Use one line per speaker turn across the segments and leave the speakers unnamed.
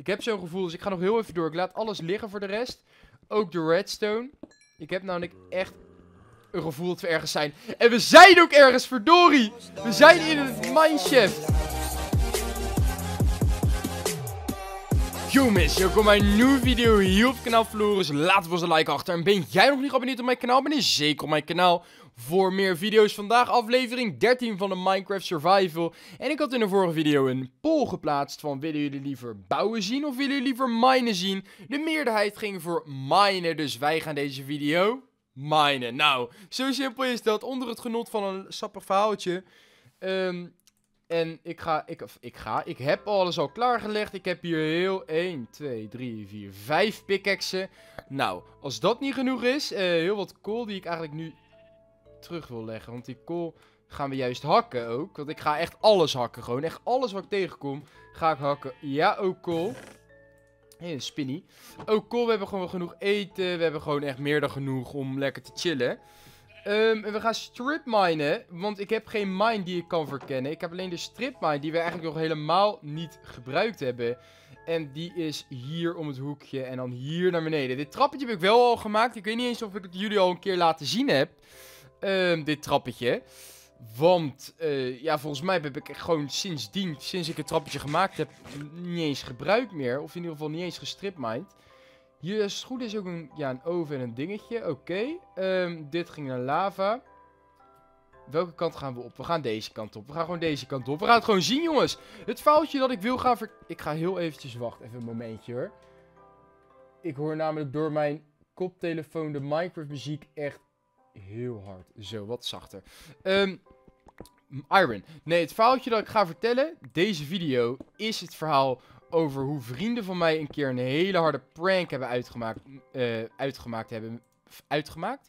Ik heb zo'n gevoel, dus ik ga nog heel even door. Ik laat alles liggen voor de rest. Ook de redstone. Ik heb namelijk echt een gevoel dat we ergens zijn. En we zijn ook ergens, verdorie! We zijn in het mineshaft. Yo mensen, welkom bij een nieuwe video hier op het kanaal Floris. Laat ons een like achter. En ben jij nog niet geabonneerd op mijn kanaal? Ben je zeker op mijn kanaal voor meer video's. Vandaag aflevering 13 van de Minecraft Survival. En ik had in de vorige video een poll geplaatst van willen jullie liever bouwen zien of willen jullie liever minen zien? De meerderheid ging voor minen, dus wij gaan deze video minen. Nou, zo simpel is dat. Onder het genot van een sappig verhaaltje. Ehm, en ik ga, ik, ik ga, ik heb alles al klaargelegd. Ik heb hier heel 1, 2, 3, 4, 5 pickaxen. Nou, als dat niet genoeg is, eh, heel wat kool die ik eigenlijk nu terug wil leggen. Want die kool gaan we juist hakken ook. Want ik ga echt alles hakken gewoon. Echt alles wat ik tegenkom ga ik hakken. Ja, ook kool. Hey, een spinny. Ook kool, we hebben gewoon genoeg eten. We hebben gewoon echt meer dan genoeg om lekker te chillen. Um, we gaan stripminen, want ik heb geen mine die ik kan verkennen. Ik heb alleen de stripmine die we eigenlijk nog helemaal niet gebruikt hebben. En die is hier om het hoekje en dan hier naar beneden. Dit trappetje heb ik wel al gemaakt. Ik weet niet eens of ik het jullie al een keer laten zien heb. Ehm, dit trappetje. Want, eh, ja, volgens mij heb ik gewoon sindsdien, sinds ik het trappetje gemaakt heb, niet eens gebruikt meer. Of in ieder geval niet eens gestripmined. Hier is goed is ook een, ja, een oven en een dingetje. Oké. Ehm, dit ging naar lava. Welke kant gaan we op? We gaan deze kant op. We gaan gewoon deze kant op. We gaan het gewoon zien, jongens. Het foutje dat ik wil gaan Ik ga heel eventjes... wachten even een momentje, hoor. Ik hoor namelijk door mijn koptelefoon de Minecraft-muziek echt heel hard. Zo, wat zachter. Ehm, Iron. Nee, het verhaaltje dat ik ga vertellen, deze video, is het verhaal over hoe vrienden van mij een keer een hele harde prank hebben uitgemaakt. Eh, uitgemaakt hebben. Uitgemaakt?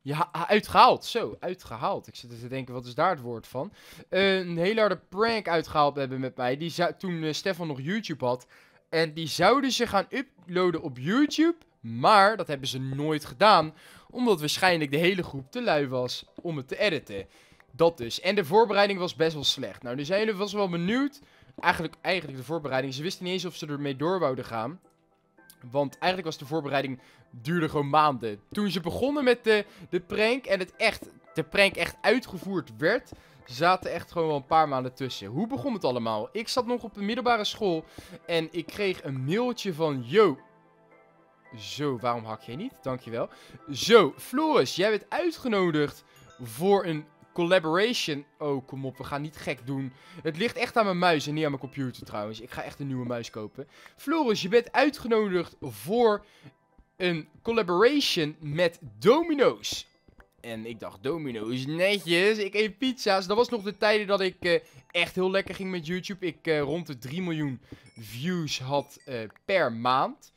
Ja, ah, uitgehaald. Zo, uitgehaald. Ik zit te denken, wat is daar het woord van? Eh, een hele harde prank uitgehaald hebben met mij. Die toen eh, Stefan nog YouTube had. En die zouden ze gaan uploaden op YouTube. Maar dat hebben ze nooit gedaan omdat waarschijnlijk de hele groep te lui was om het te editen. Dat dus. En de voorbereiding was best wel slecht. Nou, nu zijn jullie vast wel benieuwd. Eigenlijk, eigenlijk de voorbereiding. Ze wisten niet eens of ze ermee door wouden gaan. Want eigenlijk was de voorbereiding, duurde gewoon maanden. Toen ze begonnen met de, de prank en het echt, de prank echt uitgevoerd werd, zaten echt gewoon wel een paar maanden tussen. Hoe begon het allemaal? Ik zat nog op de middelbare school en ik kreeg een mailtje van, yo, zo, waarom hak jij niet? Dankjewel. Zo, Floris, jij bent uitgenodigd voor een collaboration. Oh, kom op, we gaan niet gek doen. Het ligt echt aan mijn muis en niet aan mijn computer trouwens. Ik ga echt een nieuwe muis kopen. Floris, je bent uitgenodigd voor een collaboration met Domino's. En ik dacht, domino's, netjes. Ik eet pizza's. Dat was nog de tijden dat ik eh, echt heel lekker ging met YouTube. Ik uh, rond de 3 miljoen views had eh, per maand.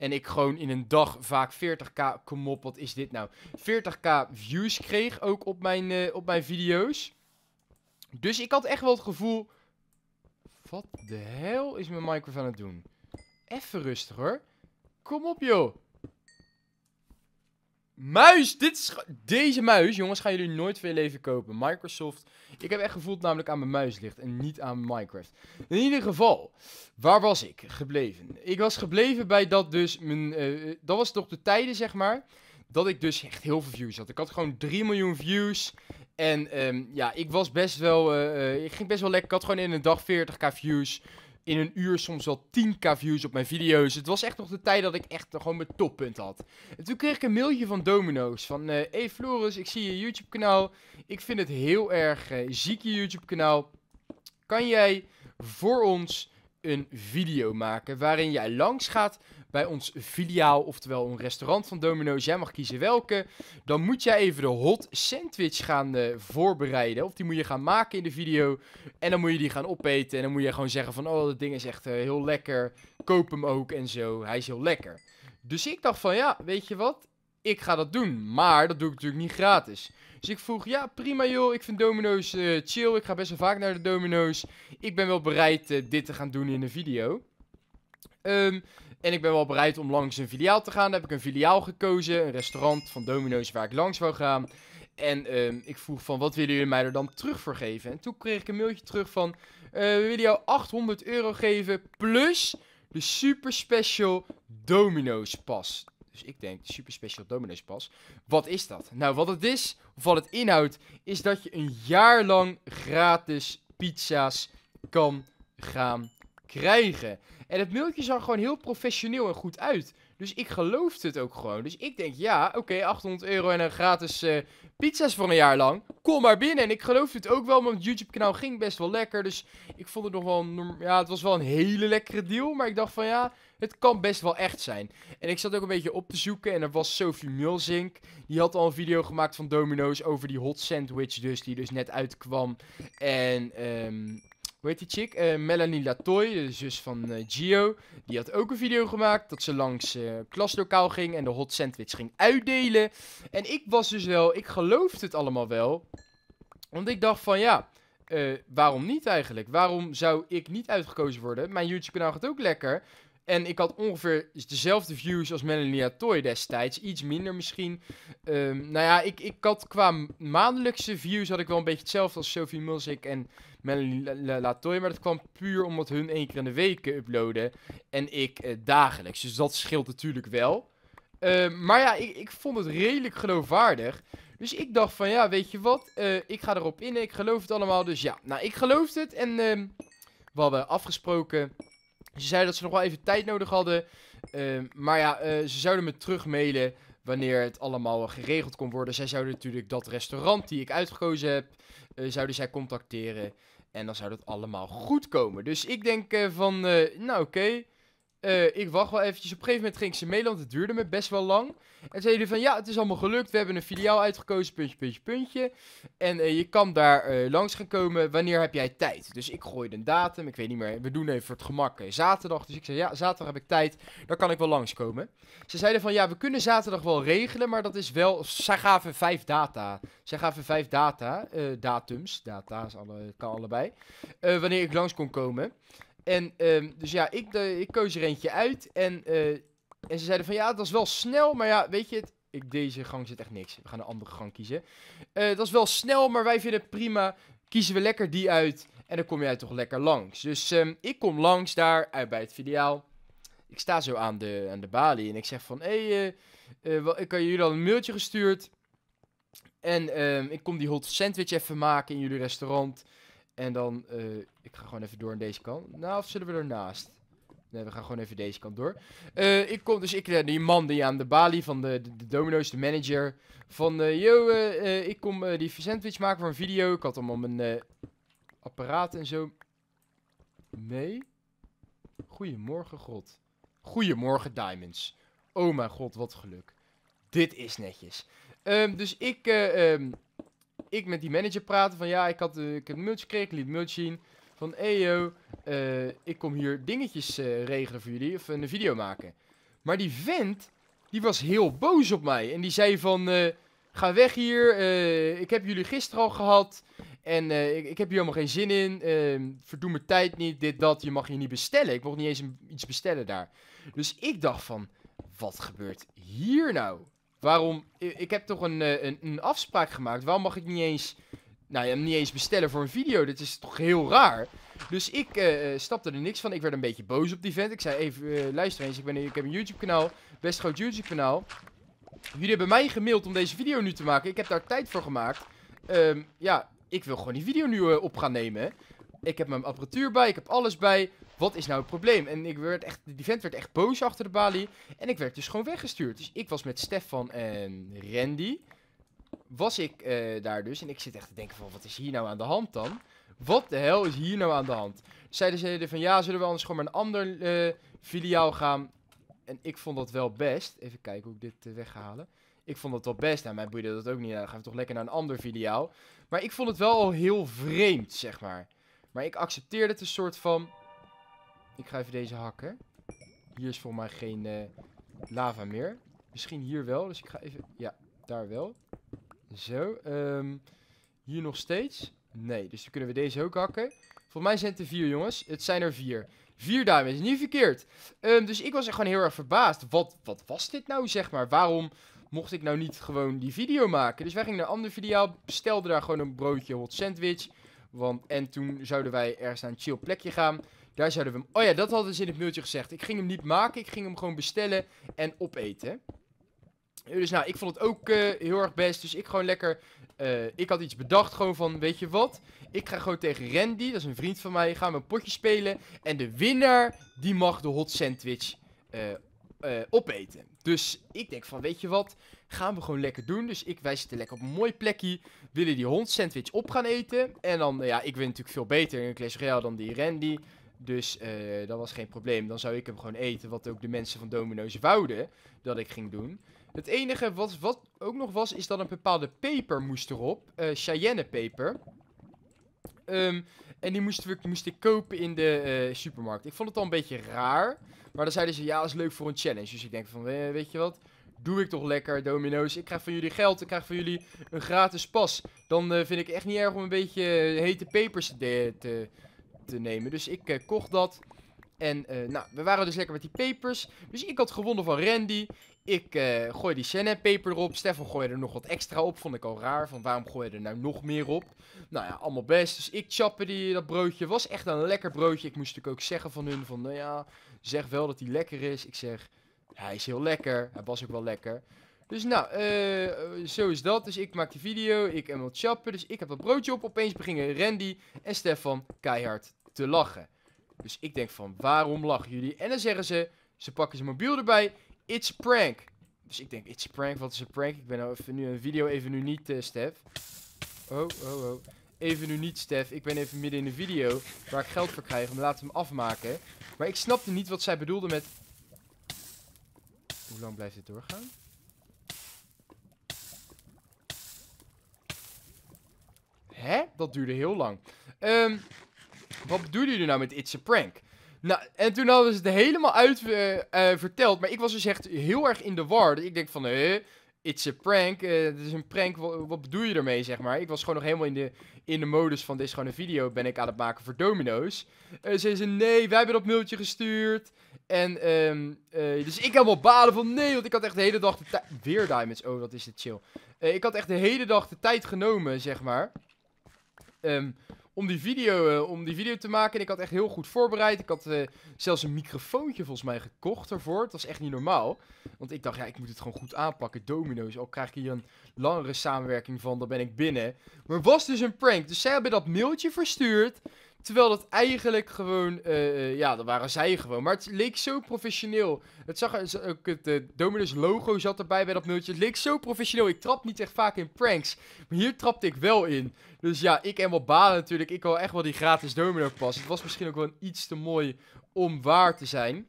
En ik gewoon in een dag vaak 40k, kom op, wat is dit nou? 40k views kreeg ook op mijn, eh, op mijn video's. Dus ik had echt wel het gevoel... Wat de hel is mijn microfoon aan het doen? Even rustig hoor. Kom op joh. Muis! Dit is Deze muis, jongens, gaan jullie nooit veel leven kopen. Microsoft. Ik heb echt gevoeld namelijk aan mijn muis ligt en niet aan Minecraft. In ieder geval, waar was ik gebleven? Ik was gebleven bij dat dus mijn... Eh, dat was toch de tijden, zeg maar, dat ik dus echt heel veel views had. Ik had gewoon 3 miljoen views. En ehm, ja, ik was best wel... Eh, eh, ik ging best wel lekker. Ik had gewoon in een dag 40k views in een uur soms wel 10k views op mijn video's. Het was echt nog de tijd dat ik echt gewoon mijn toppunt had. En toen kreeg ik een mailtje van Domino's. Van, uh, hey Floris, ik zie je YouTube kanaal. Ik vind het heel erg uh, ziek je YouTube kanaal. Kan jij voor ons een video maken waarin jij langs gaat bij ons filiaal, oftewel een restaurant van Domino's. Jij mag kiezen welke. Dan moet jij even de hot sandwich gaan eh, voorbereiden. Of die moet je gaan maken in de video. En dan moet je die gaan opeten. En dan moet je gewoon zeggen van, oh, dat ding is echt eh, heel lekker. Koop hem ook en zo. Hij is heel lekker. Dus ik dacht van, ja, weet je wat? Ik ga dat doen. Maar dat doe ik natuurlijk niet gratis. Dus ik vroeg, ja prima joh, ik vind domino's eh, chill, ik ga best wel vaak naar de domino's. Ik ben wel bereid dit te gaan doen in een video. Ehm, en ik ben wel bereid om langs een filiaal te gaan. Daar heb ik een filiaal gekozen, een restaurant van Domino's waar ik langs wou gaan. En ehm, ik vroeg van, wat willen jullie mij er dan terug voor geven? En toen kreeg ik een mailtje terug van, eh, we willen jou 800 euro geven plus de super special Domino's pas. Dus ik denk, de super special Domino's pas. Wat is dat? Nou, wat het is, of wat het inhoudt, is dat je een jaar lang gratis pizza's kan gaan krijgen. En het mailtje zag gewoon heel professioneel en goed uit. Dus ik geloofde het ook gewoon. Dus ik denk, ja, oké, 800 euro en een gratis eh, pizza's voor een jaar lang. Kom maar binnen. En ik geloofde het ook wel, want het YouTube-kanaal ging best wel lekker. Dus ik vond het nog wel, ja, het was wel een hele lekkere deal. Maar ik dacht van, ja, het kan best wel echt zijn. En ik zat ook een beetje op te zoeken en er was Sophie Mulzink. Die had al een video gemaakt van Domino's over die hot sandwich dus, die dus net uitkwam. En um, hoe heet die chick? Eh, Melanie Latoy, de zus van eh, Gio. Die had ook een video gemaakt dat ze langs eh, klaslokaal ging en de hot sandwich ging uitdelen. En ik was dus wel, ik geloofde het allemaal wel. Want ik dacht van ja, waarom niet eigenlijk? Waarom zou ik niet uitgekozen worden? Mijn YouTube kanaal gaat ook lekker. En ik had ongeveer dezelfde views als Melanie Atoy destijds. Iets minder misschien. Ehm, nou ja, ik, ik had qua maandelijkse views had ik wel een beetje hetzelfde als Sophie Music en Melanie Latoy. Maar dat kwam puur omdat hun één keer in de week eh, uploaden. En ik eh, dagelijks. Dus dat scheelt natuurlijk wel. Ehm, maar ja, ik, ik vond het redelijk geloofwaardig. Dus ik dacht van ja, weet je wat? Eh, ik ga erop in. Ik geloof het allemaal. Dus ja, nou ik geloof het. En ehm, we hadden afgesproken ze zeiden dat ze nog wel even tijd nodig hadden. Ehm, maar ja, eh, ze zouden me terugmailen wanneer het allemaal eh, geregeld kon worden. Zij zouden natuurlijk dat restaurant die ik uitgekozen heb, eh, zouden zij contacteren. En dan zou dat allemaal goed komen. Dus ik denk van, nou oké, eh, ik wacht wel eventjes. Op een gegeven moment ging ik ze mailen, want het duurde me best wel lang. En zeiden van, ja, het is allemaal gelukt. We hebben een filiaal uitgekozen, puntje, puntje, puntje. En eh, je kan daar uh, langs gaan komen. Wanneer heb jij tijd? Dus ik gooi een datum. Ik weet niet meer. We doen even voor het gemak zaterdag. Dus ik zei, ja, zaterdag heb ik tijd. Daar kan ik wel langskomen. Ze zeiden van, ja, we kunnen zaterdag wel regelen. Maar dat is wel... Zij gaven vijf data. Zij gaven vijf data. datums. Data's alle, kan allebei. wanneer ik langs kon komen. En ehm, dus ja, ik, eh, ik koos er eentje uit. En, eh, en ze zeiden van ja, dat is wel snel. Maar ja, weet je, het, ik, deze gang zit echt niks. We gaan een andere gang kiezen. Uh, dat is wel snel, maar wij vinden het prima. Kiezen we lekker die uit. En dan kom jij toch lekker langs. Dus ehm, ik kom langs daar uit bij het filiaal. Ik sta zo aan de, aan de balie en ik zeg van... Hé, ik kan jullie al een mailtje gestuurd. En ehm, ik kom die hot sandwich even maken in jullie restaurant. En dan, eh, ik ga gewoon even door aan deze kant. Nou, of zullen we ernaast? Nee, we gaan gewoon even deze kant door. Eh, ik kom dus, ik, uh, die man die aan de balie van de, de, domino's, de manager. Van, uh, yo, ik kom die sandwich maken voor een video. Ik had hem op mijn apparaat en zo. Nee? Goedemorgen, God. Goedemorgen, Diamonds. Oh mijn god, wat geluk. Dit is netjes. Ehm, dus ik um, ik met die manager praten van ja, ik had eh, ik een mailtje gekregen, liet een zien. Van hey yo, eh, ik kom hier dingetjes eh, regelen voor jullie of een video maken. Maar die vent, die was heel boos op mij. En die zei van, ga weg hier, ik heb jullie gisteren al gehad. En ik, ik, heb hier helemaal geen zin in, ehm, verdoe mijn tijd niet, dit, dat. Je mag hier niet bestellen, ik mocht niet eens iets bestellen daar. Dus ik dacht van, wat gebeurt hier nou? Waarom? Ik heb toch een, eh, een, een afspraak gemaakt. Waarom mag ik niet eens. Nou ja, niet eens bestellen voor een video. Dit is toch heel raar. Dus ik uh, stapte er niks van. Ik werd een beetje boos op die vent. Ik zei even, luister eens. Ik, ben, ik heb een YouTube kanaal. Best groot YouTube kanaal. Jullie hebben mij gemaild om deze video nu te maken. Ik heb daar tijd voor gemaakt. Ehm, ja, ik wil gewoon die video nu uh, op gaan nemen. Ik heb mijn apparatuur bij. Ik heb alles bij wat is nou het probleem? En ik werd echt, die vent werd echt boos achter de balie. En ik werd dus gewoon weggestuurd. Dus ik was met Stefan en Randy. Was ik eh, daar dus. En ik zit echt te denken van, wat is hier nou aan de hand dan? Wat de hel is hier nou aan de hand? Zeiden ze van, ja, zullen we anders gewoon naar een ander eh, filiaal gaan? En ik vond dat wel best. Even kijken hoe ik dit uh, Ik vond dat wel best. Nou, mijn boeide dat ook niet. dan gaan we toch lekker naar een ander filiaal. Maar ik vond het wel al heel vreemd, zeg maar. Maar ik accepteerde het een soort van... Ik ga even deze hakken. Hier is voor mij geen eh, lava meer. Misschien hier wel, dus ik ga even... Ja, daar wel. Zo. Ehm, hier nog steeds. Nee, dus dan kunnen we deze ook hakken. Voor mij zijn het er vier, jongens. Het zijn er vier. Vier diamonds, niet verkeerd. Ehm, dus ik was echt gewoon heel erg verbaasd. Wat, wat was dit nou, zeg maar? Waarom mocht ik nou niet gewoon die video maken? Dus wij gingen naar een ander video, Bestelde daar gewoon een broodje hot sandwich. Want, en toen zouden wij ergens naar een chill plekje gaan. Daar zouden we Oh ja, dat hadden ze in het mailtje gezegd. Ik ging hem niet maken, ik ging hem gewoon bestellen en opeten. Dus nou, ik vond het ook eh, heel erg best. Dus ik gewoon lekker... Eh, ik had iets bedacht gewoon van, weet je wat? Ik ga gewoon tegen Randy, dat is een vriend van mij, gaan we een potje spelen. En de winnaar, die mag de hot sandwich eh, opeten. Dus ik denk van, weet je wat, gaan we gewoon lekker doen. Dus ik, wij zitten lekker op een mooi plekje, willen die hond sandwich op gaan eten. En dan, ja, ik win natuurlijk veel beter in Clash Royale dan die Randy. Dus eh, dat was geen probleem. Dan zou ik hem gewoon eten, wat ook de mensen van Domino's wouden dat ik ging doen. Het enige wat, wat ook nog was, is dat een bepaalde peper moest erop. Uh, Cheyenne peper. Ehm, en die moest, moest, ik kopen in de eh, supermarkt. Ik vond het al een beetje raar. Maar dan zeiden ze, ja, dat is leuk voor een challenge. Dus ik denk van, weet je wat? Doe ik toch lekker, domino's. Ik krijg van jullie geld. Ik krijg van jullie een gratis pas. Dan vind ik echt niet erg om een beetje hete pepers te, te, nemen. Dus ik eh, kocht dat. En eh, nou, we waren dus lekker met die papers. Dus ik had gewonnen van Randy. Ik uh, gooi die Shannon paper erop. Stefan gooide er nog wat extra op. Vond ik al raar. Van waarom gooi je er nou nog meer op? Nou ja, allemaal best. Dus ik chappen die, dat broodje. Was echt een lekker broodje. Ik moest natuurlijk ook zeggen van hun van nou ja, zeg wel dat hij lekker is. Ik zeg, hij is heel lekker. Hij was ook wel lekker. Dus nou, zo is dat. Dus ik maak die video. Ik en wat chappen. Dus ik heb dat broodje op. Opeens beginnen Randy en Stefan keihard te lachen. Dus ik denk van, waarom lachen jullie? En dan zeggen ze, ze pakken zijn mobiel erbij. It's a prank. Dus ik denk, it's a prank, wat is een prank? Ik ben nou even nu een video, even nu niet, eh, Stef. Oh, oh, oh. Even nu niet, Stef. Ik ben even midden in de video waar ik geld voor krijg. om laten hem afmaken. Maar ik snapte niet wat zij bedoelde met... Hoe lang blijft dit doorgaan? Hè? Dat duurde heel lang. Um, wat bedoelen jullie nou met It's a Prank? Nou, en toen hadden ze het helemaal uit eh, eh, verteld. Maar ik was dus echt heel erg in de war. ik denk van, hé, it's a prank. Het eh, is een prank. Wat, bedoel je ermee, zeg maar? Ik was gewoon nog helemaal in de, in de modus van, dit is gewoon een video. Ben ik aan het maken voor Domino's. ze zei, nee, wij hebben dat mailtje gestuurd. En, um, dus ik helemaal balen van, nee. Want ik had echt de hele dag de tijd... Weer Diamonds. Oh, dat is het chill. ik had echt de hele dag de tijd genomen, zeg maar. Ehm om die, video, eh, om die video te maken. En ik had echt heel goed voorbereid. Ik had eh, zelfs een microfoontje volgens mij gekocht ervoor. Het was echt niet normaal. Want ik dacht, ja, ik moet het gewoon goed aanpakken. Domino's, al krijg ik hier een langere samenwerking van, dan ben ik binnen. Maar het was dus een prank. Dus zij hebben dat mailtje verstuurd. Terwijl dat eigenlijk gewoon, eh, eh, ja, dat waren zij gewoon. Maar het leek zo professioneel. Het zag ook het eh, Dominus logo zat erbij bij dat mailtje. Het leek zo professioneel. Ik trap niet echt vaak in pranks. Maar hier trapte ik wel in. Dus ja, ik en wel balen natuurlijk. Ik wil echt wel die gratis domino pas. Het was misschien ook wel iets te mooi om waar te zijn.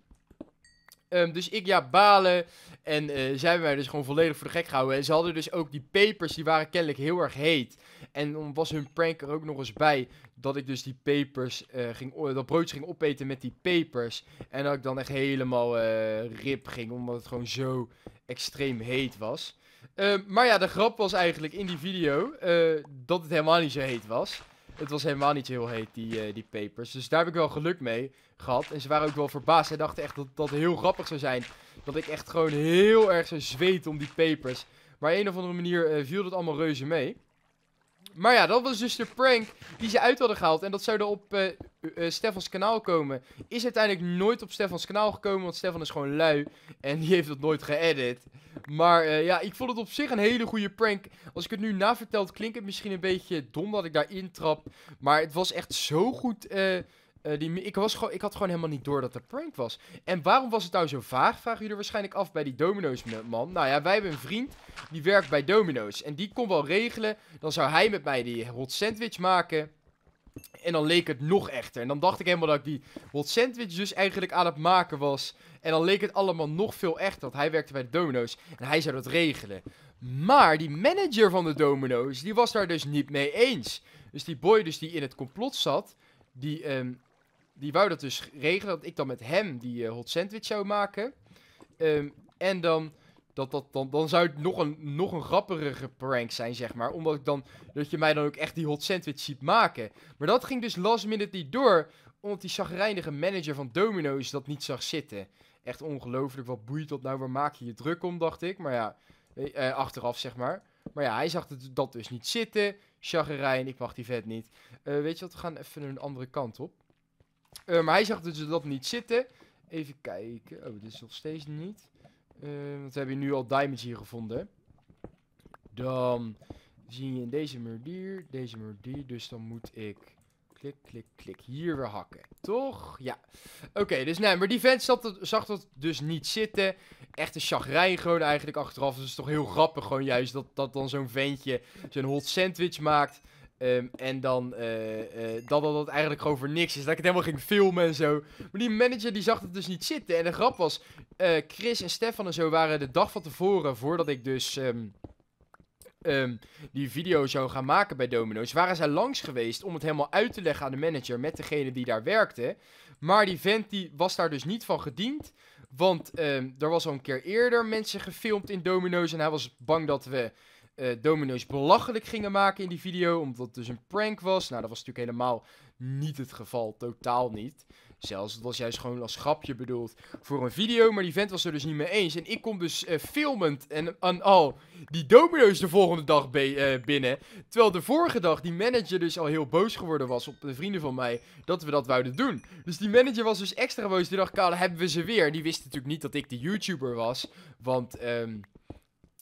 Ehm, dus ik ja, balen. En eh, zij hebben mij dus gewoon volledig voor de gek gehouden. En ze hadden dus ook die papers, die waren kennelijk heel erg heet. En dan was hun prank er ook nog eens bij. Dat ik dus die papers, eh, ging, dat broodje ging opeten met die papers. En dat ik dan echt helemaal uh, rip ging, omdat het gewoon zo extreem heet was. Ehm, maar ja, de grap was eigenlijk in die video dat het helemaal niet zo heet was. Het was helemaal niet heel heet, die, eh, die papers. Dus daar heb ik wel geluk mee gehad. En ze waren ook wel verbaasd. Ze dachten echt dat dat heel grappig zou zijn. Dat ik echt gewoon heel erg zou zweten om die papers. Maar op een of andere manier eh, viel dat allemaal reuze mee. Maar ja, dat was dus de prank die ze uit hadden gehaald. En dat zouden op eh, eh, eh, Stefans kanaal komen. Is uiteindelijk nooit op Stefans kanaal gekomen, want Stefan is gewoon lui. En die heeft dat nooit geëdit. Maar eh, ja, ik vond het op zich een hele goede prank. Als ik het nu naverteld, klinkt het misschien een beetje dom dat ik daar intrap. Maar het was echt zo goed... die, ik, was gewoon, ik had gewoon helemaal niet door dat het prank was. En waarom was het nou zo vaag? Vraag jullie er waarschijnlijk af bij die domino's man. Nou ja, wij hebben een vriend die werkt bij domino's. En die kon wel regelen. Dan zou hij met mij die hot sandwich maken. En dan leek het nog echter. En dan dacht ik helemaal dat ik die hot sandwich dus eigenlijk aan het maken was. En dan leek het allemaal nog veel echter. Want hij werkte bij de domino's en hij zou dat regelen. Maar die manager van de domino's, die was daar dus niet mee eens. Dus die boy dus die in het complot zat, die, ehm, die wou dat dus regelen. Dat ik dan met hem die eh, hot sandwich zou maken. Ehm, en dan dan, dan zou het nog een, nog een grappigere prank zijn, zeg maar. Omdat ik dan, dat je mij dan ook echt die hot sandwich ziet maken. Maar dat ging dus last minute niet door, omdat die zagrijnige manager van Domino's dat niet zag zitten. Echt ongelooflijk, wat boeit dat nou, waar maak je je druk om, dacht ik. Maar ja, eh, eh achteraf zeg maar. Maar ja, hij zag dat dus niet zitten. Chagrijn, ik mag die vet niet. Eh, weet je wat, we gaan even een andere kant op. Eh, maar hij zag dus dat niet zitten. Even kijken. Oh, dit is nog steeds niet. Uh, want we hebben nu al diamonds hier gevonden. Dan zie je in deze muur deze muur Dus dan moet ik klik, klik, klik hier weer hakken. Toch? Ja. Oké, dus nee, maar die vent zag dat, dus niet zitten. Echt een chagrijn gewoon eigenlijk achteraf. Dus het is toch heel grappig gewoon juist dat, dat dan zo'n ventje zo'n hot sandwich maakt... Ehm, en dan eh, eh, dat, dat dat eigenlijk gewoon voor niks is. Dat ik het helemaal ging filmen en zo. Maar die manager die zag het dus niet zitten. En de grap was, eh, Chris en Stefan en zo waren de dag van tevoren, voordat ik dus ehm, ehm, die video zou gaan maken bij Domino's, waren zij langs geweest om het helemaal uit te leggen aan de manager met degene die daar werkte. Maar die vent die was daar dus niet van gediend. Want er was al een keer eerder mensen gefilmd in Domino's en hij was bang dat we uh, domino's belachelijk gingen maken in die video, omdat het dus een prank was. Nou, dat was natuurlijk helemaal niet het geval, totaal niet. Zelfs, het was juist gewoon als grapje bedoeld voor een video, maar die vent was er dus niet mee eens. En ik kom dus eh, filmend en aan al die domino's de volgende dag eh, binnen. Terwijl de vorige dag die manager dus al heel boos geworden was op de vrienden van mij dat we dat wouden doen. Dus die manager was dus extra boos. Die dacht, Kale, hebben we ze weer? Die wist natuurlijk niet dat ik de YouTuber was, want... Um,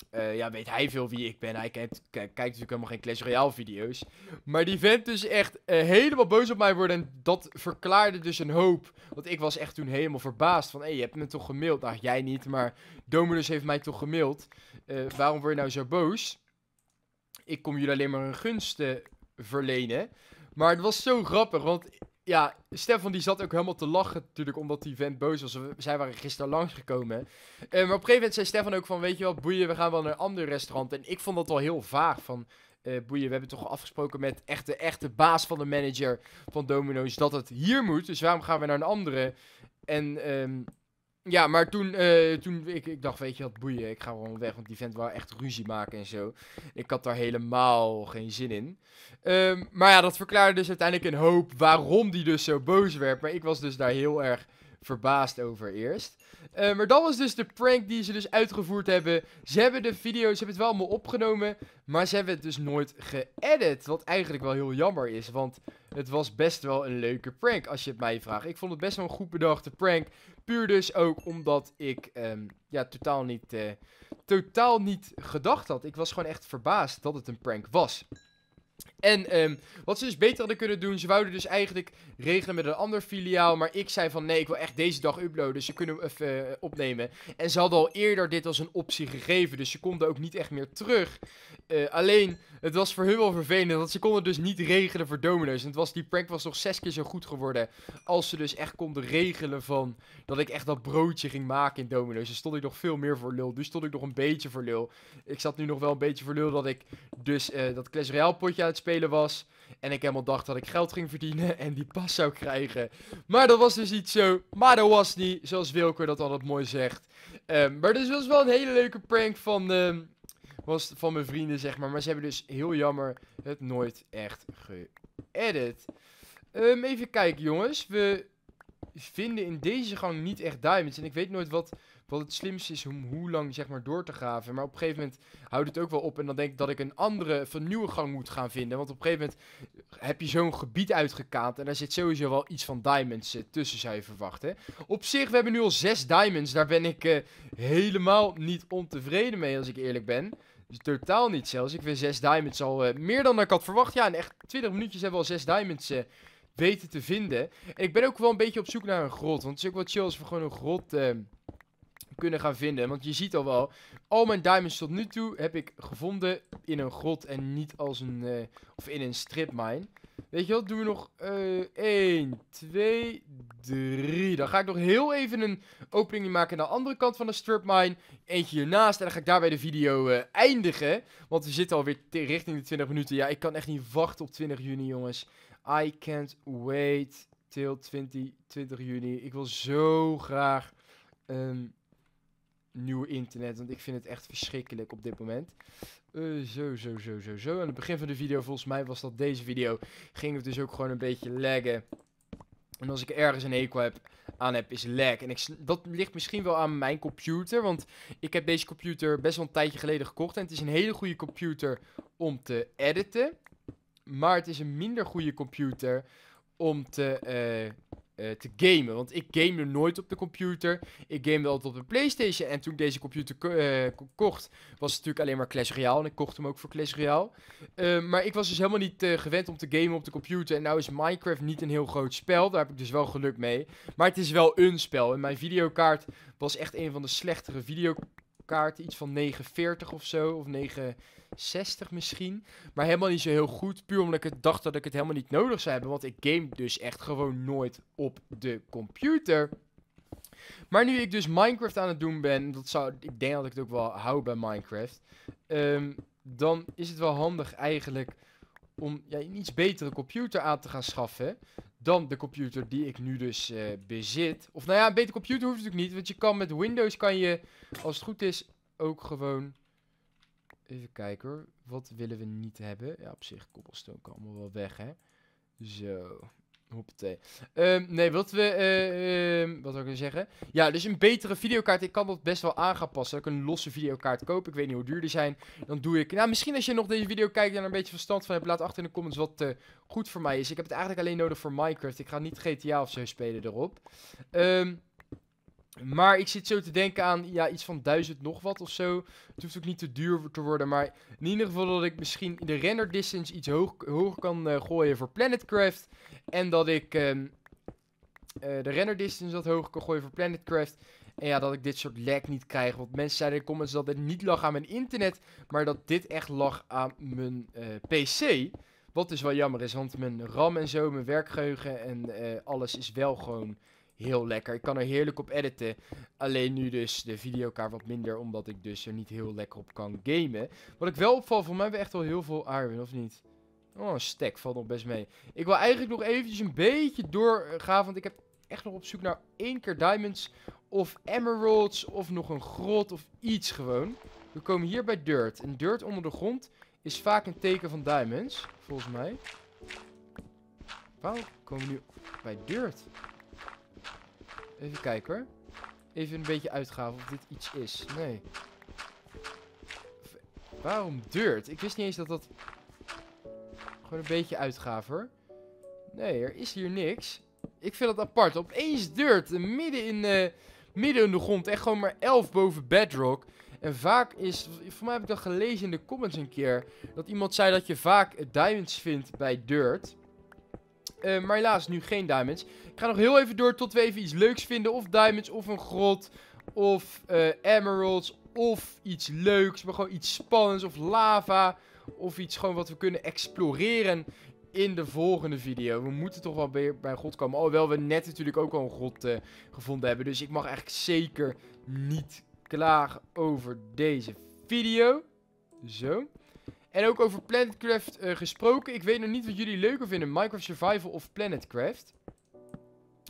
eh, ja, weet hij veel wie ik ben. Hij kijkt, kijkt natuurlijk helemaal geen Clash Royale video's. Maar die vent dus echt eh, helemaal boos op mij worden. En dat verklaarde dus een hoop. Want ik was echt toen helemaal verbaasd. Van, hé, je hebt me toch gemaild? Nou, jij niet, maar Dominus heeft mij toch gemaild. Eh, waarom word je nou zo boos? Ik kom jullie alleen maar een gunst verlenen. Maar het was zo grappig, want ja, Stefan die zat ook helemaal te lachen natuurlijk, omdat die vent boos was. Zij waren gisteren langsgekomen. Uh, maar op een gegeven moment zei Stefan ook van, weet je wat, boeien, we gaan wel naar een ander restaurant. En ik vond dat wel heel vaag van, uh, boeien, we hebben toch afgesproken met echt de echte baas van de manager van Domino's dat het hier moet. Dus waarom gaan we naar een andere? En ehm, ja, maar toen, eh, toen ik, ik dacht, weet je wat, boeien, ik ga gewoon weg, want die vent wou echt ruzie maken en zo. Ik had daar helemaal geen zin in. Ehm, maar ja, dat verklaarde dus uiteindelijk een hoop waarom die dus zo boos werd. Maar ik was dus daar heel erg verbaasd over eerst. Eh, maar dat was dus de prank die ze dus uitgevoerd hebben. Ze hebben de video's, ze hebben het wel allemaal opgenomen, maar ze hebben het dus nooit geëdit. Wat eigenlijk wel heel jammer is, want het was best wel een leuke prank als je het mij vraagt. Ik vond het best wel een goed bedachte prank Puur dus ook omdat ik ehm, ja, totaal, niet, eh, totaal niet gedacht had. Ik was gewoon echt verbaasd dat het een prank was. En ehm, wat ze dus beter hadden kunnen doen, ze wouden dus eigenlijk regelen met een ander filiaal. Maar ik zei van nee, ik wil echt deze dag uploaden. Dus ze kunnen even eh, opnemen. En ze hadden al eerder dit als een optie gegeven. Dus ze konden ook niet echt meer terug. Eh, alleen, het was voor hun wel vervelend. Want ze konden dus niet regelen voor Domino's. En het was, die prank was nog zes keer zo goed geworden. Als ze dus echt konden regelen van dat ik echt dat broodje ging maken in Domino's. Dus stond ik nog veel meer voor lul. Dus stond ik nog een beetje voor lul. Ik zat nu nog wel een beetje voor lul dat ik dus eh, dat Clash Royale potje spelen was. En ik helemaal dacht dat ik geld ging verdienen en die pas zou krijgen. Maar dat was dus niet zo. Maar dat was niet, zoals Wilco dat altijd mooi zegt. Ehm, maar dus was wel een hele leuke prank van, ehm, was van mijn vrienden, zeg maar. Maar ze hebben dus heel jammer het nooit echt geëdit. Ehm, even kijken, jongens. We vinden in deze gang niet echt diamonds. En ik weet nooit wat wat het slimste is om hoe lang zeg maar door te graven. Maar op een gegeven moment houdt het ook wel op. En dan denk ik dat ik een andere, van nieuwe gang moet gaan vinden. Want op een gegeven moment heb je zo'n gebied uitgekaat. En daar zit sowieso wel iets van diamonds eh, tussen, zou je verwachten. Op zich, we hebben nu al zes diamonds. Daar ben ik eh, helemaal niet ontevreden mee, als ik eerlijk ben. Dus totaal niet zelfs. Ik vind zes diamonds al eh, meer dan ik had verwacht. Ja, en echt 20 minuutjes hebben we al zes diamonds weten te vinden. ik ben ook wel een beetje op zoek naar een grot. Want het is ook wel chill als we gewoon een grot ehm, kunnen gaan vinden. Want je ziet al wel, al mijn diamonds tot nu toe heb ik gevonden in een grot en niet als een, eh, of in een stripmine. Weet je wat, doen we nog 1, 2, 3. Dan ga ik nog heel even een opening maken naar de andere kant van de stripmine. Eentje hiernaast en dan ga ik daarbij de video eh, eindigen. Want we zitten alweer richting de 20 minuten. Ja, ik kan echt niet wachten op 20 juni, jongens. I can't wait till 20, 20 juni. Ik wil zo graag ehm, nieuw internet. Want ik vind het echt verschrikkelijk op dit moment. zo, zo, zo, zo, zo. Aan het begin van de video, volgens mij was dat deze video, ging het dus ook gewoon een beetje laggen. En als ik ergens een eco heb, aan heb, is lag. En ik, dat ligt misschien wel aan mijn computer. Want ik heb deze computer best wel een tijdje geleden gekocht. En het is een hele goede computer om te editen. Maar het is een minder goede computer om te eh, te gamen. Want ik game nooit op de computer. Ik game altijd op de PlayStation. En toen ik deze computer eh, kocht, was het natuurlijk alleen maar Clash Royale. En ik kocht hem ook voor Clash Royale. Eh, maar ik was dus helemaal niet gewend om te gamen op de computer. En nou is Minecraft niet een heel groot spel. Daar heb ik dus wel geluk mee. Maar het is wel een spel. En mijn videokaart was echt een van de slechtere video Iets van 9,40 of zo. Of 9,60 misschien. Maar helemaal niet zo heel goed. Puur omdat ik het dacht dat ik het helemaal niet nodig zou hebben. Want ik game dus echt gewoon nooit op de computer. Maar nu ik dus Minecraft aan het doen ben. Dat zou, ik denk dat ik het ook wel hou bij Minecraft. Ehm, dan is het wel handig eigenlijk om ja, een iets betere computer aan te gaan schaffen dan de computer die ik nu dus eh, bezit. Of nou ja, een betere computer hoeft natuurlijk niet, want je kan met Windows kan je, als het goed is, ook gewoon... Even kijken hoor, wat willen we niet hebben? Ja, op zich, cobblestone kan allemaal wel weg, hè. Zo. Hoppatee. Ehm, nee, wat we... Eh, ehm, wat zou ik nou zeggen? Ja, dus een betere videokaart. Ik kan dat best wel aan gaan Ik een losse videokaart kopen. Ik weet niet hoe duur die zijn. Dan doe ik... Nou, misschien als je nog deze video kijkt en er een beetje verstand van hebt... Laat achter in de comments wat uh, goed voor mij is. Ik heb het eigenlijk alleen nodig voor Minecraft. Ik ga niet GTA of zo spelen erop. Ehm... Maar ik zit zo te denken aan ja, iets van 1000 nog wat of zo. Het hoeft ook niet te duur te worden. Maar in ieder geval dat ik misschien de render distance iets hoog, hoger kan eh, gooien voor Planetcraft. En dat ik ehm, eh, de render distance wat hoger kan gooien voor Planetcraft. En ja, dat ik dit soort lag niet krijg. Want mensen zeiden in de comments dat dit niet lag aan mijn internet. Maar dat dit echt lag aan mijn eh, PC. Wat dus wel jammer is, want mijn RAM en zo, mijn werkgeheugen en alles is wel gewoon heel lekker. Ik kan er heerlijk op editen. Alleen nu dus de videokaart wat minder, omdat ik dus er niet heel lekker op kan gamen. Wat ik wel opval, voor mij hebben we echt wel heel veel iron, of niet? Oh, een stack valt nog best mee. Ik wil eigenlijk nog eventjes een beetje doorgaan, want ik heb echt nog op zoek naar één keer diamonds of emeralds of nog een grot of iets gewoon. We komen hier bij dirt. En dirt onder de grond is vaak een teken van diamonds, volgens mij. Waarom komen we nu bij dirt? Even kijken hoor. Even een beetje uitgaven of dit iets is. Nee. waarom deurt? Ik wist niet eens dat dat... Gewoon een beetje uitgraven Nee, er is hier niks. Ik vind dat apart. Opeens deurt. Midden in, uh, midden in de grond. Echt gewoon maar 11 boven bedrock. En vaak is... Voor mij heb ik dat gelezen in de comments een keer. Dat iemand zei dat je vaak diamonds vindt bij dirt. Eh, maar helaas nu geen diamonds ga nog heel even door tot we even iets leuks vinden. Of diamonds, of een grot, of eh, emeralds, of iets leuks. Maar gewoon iets spannends, of lava, of iets gewoon wat we kunnen exploreren in de volgende video. We moeten toch wel weer bij God komen. Alhoewel we net natuurlijk ook al een God eh, gevonden hebben. Dus ik mag eigenlijk zeker niet klagen over deze video. Zo. En ook over Planetcraft uh, gesproken. Ik weet nog niet wat jullie leuker vinden. Minecraft Survival of Planetcraft.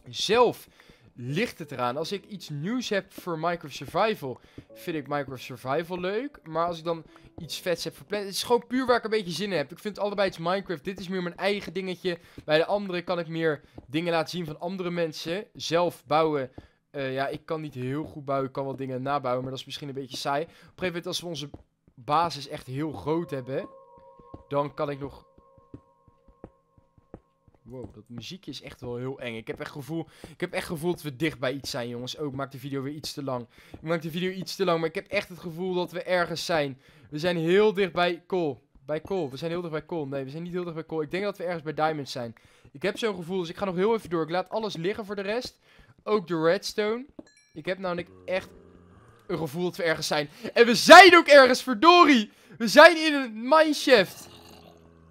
Zelf ligt het eraan. Als ik iets nieuws heb voor Minecraft Survival, vind ik Minecraft Survival leuk. Maar als ik dan iets vets heb verpland, het is gewoon puur waar ik een beetje zin in heb. Ik vind allebei iets Minecraft. Dit is meer mijn eigen dingetje. Bij de andere kan ik meer dingen laten zien van andere mensen. Zelf bouwen. Eh, ja, ik kan niet heel goed bouwen. Ik kan wel dingen nabouwen, maar dat is misschien een beetje saai. Op een gegeven moment, als we onze basis echt heel groot hebben, dan kan ik nog Wow, dat muziekje is echt wel heel eng. Ik heb echt gevoel, ik heb echt gevoel dat we dicht bij iets zijn, jongens. Ook maakt de video weer iets te lang. Ik maak de video iets te lang, maar ik heb echt het gevoel dat we ergens zijn. We zijn heel dicht bij Kool. Bij Kool. We zijn heel dicht bij Kool. Nee, we zijn niet heel dicht bij Kool. Ik denk dat we ergens bij Diamonds zijn. Ik heb zo'n gevoel, dus ik ga nog heel even door. Ik laat alles liggen voor de rest. Ook de redstone. Ik heb namelijk echt een gevoel dat we ergens zijn. En we zijn ook ergens, verdorie! We zijn in een mineshaft.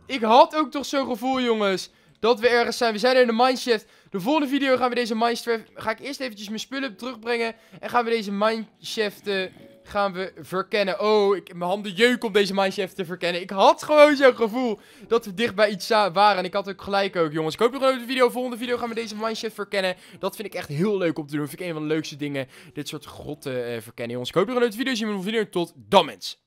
Ik had ook toch zo'n gevoel, jongens dat we ergens zijn. We zijn in de mineshaft. De volgende video gaan we deze mineshaft... Ga ik eerst eventjes mijn spullen terugbrengen. En gaan we deze mineshaft... Eh, gaan we verkennen. Oh, ik, mijn handen jeuk om deze mineshaft te verkennen. Ik had gewoon zo'n gevoel dat we dicht bij iets waren. En ik had ook gelijk ook, jongens. Ik hoop nog een de video. Volgende video gaan we deze mineshaft verkennen. Dat vind ik echt heel leuk om te doen. Vind ik een van de leukste dingen. Dit soort grotten eh, verkennen, jongens. Ik hoop nog een leuke video. Zien we in de volgende video. Tot dan, mensen.